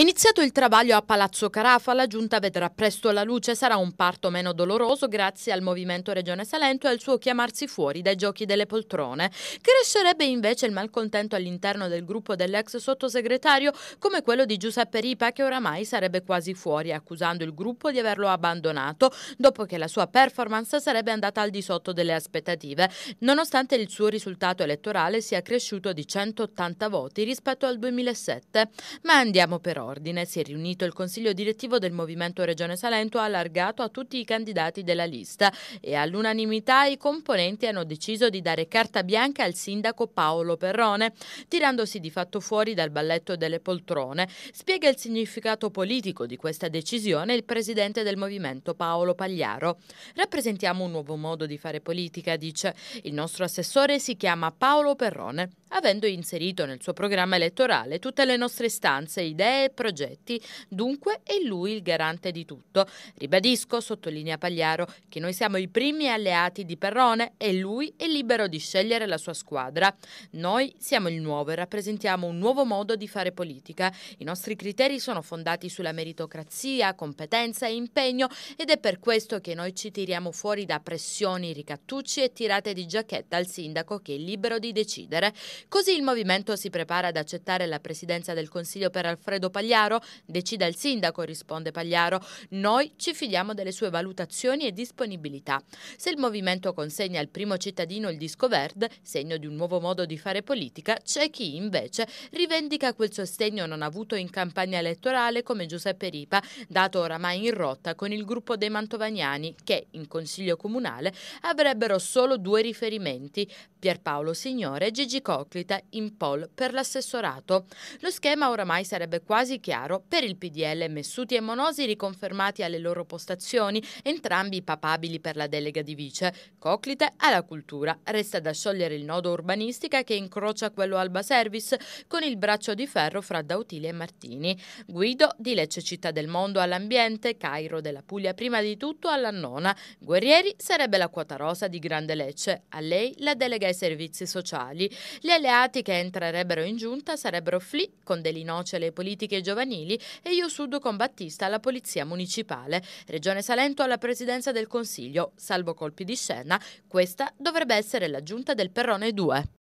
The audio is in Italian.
Iniziato il travaglio a Palazzo Carafa, la giunta vedrà presto la luce, sarà un parto meno doloroso grazie al movimento Regione Salento e al suo chiamarsi fuori dai giochi delle poltrone. Crescerebbe invece il malcontento all'interno del gruppo dell'ex sottosegretario come quello di Giuseppe Ripa che oramai sarebbe quasi fuori, accusando il gruppo di averlo abbandonato dopo che la sua performance sarebbe andata al di sotto delle aspettative, nonostante il suo risultato elettorale sia cresciuto di 180 voti rispetto al 2007. Ma andiamo per però ordine si è riunito il Consiglio direttivo del Movimento Regione Salento allargato a tutti i candidati della lista e all'unanimità i componenti hanno deciso di dare carta bianca al sindaco Paolo Perrone, tirandosi di fatto fuori dal balletto delle poltrone. Spiega il significato politico di questa decisione il presidente del Movimento Paolo Pagliaro. Rappresentiamo un nuovo modo di fare politica, dice. Il nostro assessore si chiama Paolo Perrone avendo inserito nel suo programma elettorale tutte le nostre istanze, idee e progetti. Dunque è lui il garante di tutto. Ribadisco, sottolinea Pagliaro, che noi siamo i primi alleati di Perrone e lui è libero di scegliere la sua squadra. Noi siamo il nuovo e rappresentiamo un nuovo modo di fare politica. I nostri criteri sono fondati sulla meritocrazia, competenza e impegno ed è per questo che noi ci tiriamo fuori da pressioni, ricattucci e tirate di giacchetta al sindaco che è libero di decidere. Così il movimento si prepara ad accettare la presidenza del Consiglio per Alfredo Pagliaro? Decida il sindaco, risponde Pagliaro. Noi ci fidiamo delle sue valutazioni e disponibilità. Se il movimento consegna al primo cittadino il disco verde, segno di un nuovo modo di fare politica, c'è chi invece rivendica quel sostegno non avuto in campagna elettorale come Giuseppe Ripa, dato oramai in rotta con il gruppo dei Mantovaniani che, in Consiglio Comunale, avrebbero solo due riferimenti, Pierpaolo Signore e Gigi Cox Democrita in poll per l'assessorato. Lo schema oramai sarebbe quasi chiaro per il PDL Messuti e Monosi riconfermati alle loro postazioni, entrambi papabili per la delega di vice. Coclite alla cultura. Resta da sciogliere il nodo urbanistica che incrocia quello Alba Service con il braccio di ferro fra Dautile e Martini. Guido di Lecce Città del Mondo all'ambiente, Cairo della Puglia prima di tutto alla nona. Guerrieri sarebbe la quota rosa di Grande Lecce, a lei la delega ai servizi sociali. Le alleati che entrerebbero in giunta sarebbero FLI con Delinoce alle politiche giovanili e Io Sud con Battista alla polizia municipale, Regione Salento alla presidenza del Consiglio. Salvo colpi di scena, questa dovrebbe essere la giunta del Perrone 2.